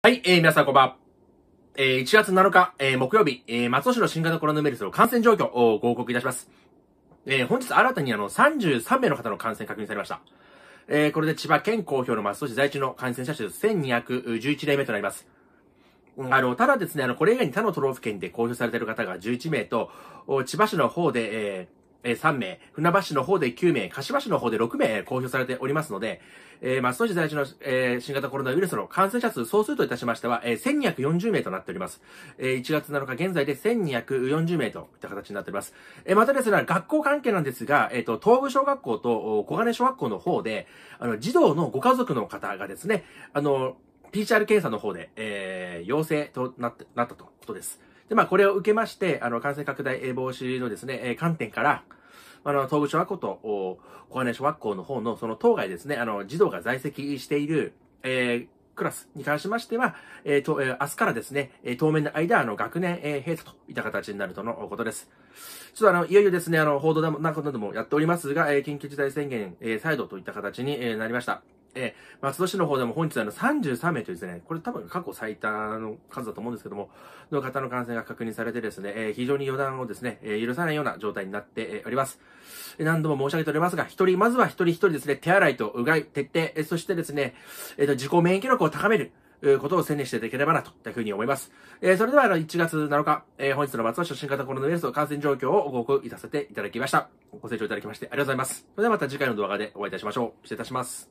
はい、えー、皆さんこんばんは。えー、1月7日、えー、木曜日、えー、松尾市の新型コロナウイルスの感染状況をご報告いたします。えー、本日新たにあの、33名の方の感染確認されました。えー、これで千葉県公表の松尾市在地の感染者数1211例目となります。あの、ただですね、あの、これ以外に他の都道府県で公表されている方が11名と、千葉市の方で、ええ3名、船橋の方で9名、柏市の方で6名公表されておりますので、えー、あ、当時在住の、えー、新型コロナウイルスの感染者数総数といたしましては、えー、1240名となっております。えー、1月7日現在で1240名といった形になっております。えー、またですね、学校関係なんですが、えっ、と、東部小学校と小金小学校の方で、あの、児童のご家族の方がですね、あの、PCR 検査の方で、えー、陽性となって、なったとことです。で、まあ、これを受けまして、あの、感染拡大防止のですね、え観点から、あの、東部小学校と、小金小学校の方の、その当該ですね、あの、児童が在籍している、えー、クラスに関しましては、えー、と、えー、明日からですね、えー、当面の間、あの、学年、えー、閉鎖といった形になるとのことです。ちょっとあの、いよいよですね、あの、報道でも、などもやっておりますが、えー、緊急事態宣言、えー、再度といった形に、えー、なりました。えー、松戸市の方でも本日あの33名というですね、これ多分過去最多の数だと思うんですけども、の方の感染が確認されてですね、えー、非常に予断をですね、えー、許さないような状態になっております。何度も申し上げておりますが、一人、まずは一人一人ですね、手洗いとうがい、徹底、えー、そしてですね、えっ、ー、と、自己免疫力を高める。ことを宣言していただければな、というふうに思います。えー、それでは、あの、1月7日、えー、本日の松尾新型コロナウイルスの感染状況をご報告いたせていただきました。ご清聴いただきましてありがとうございます。それではまた次回の動画でお会いいたしましょう。失礼いたします。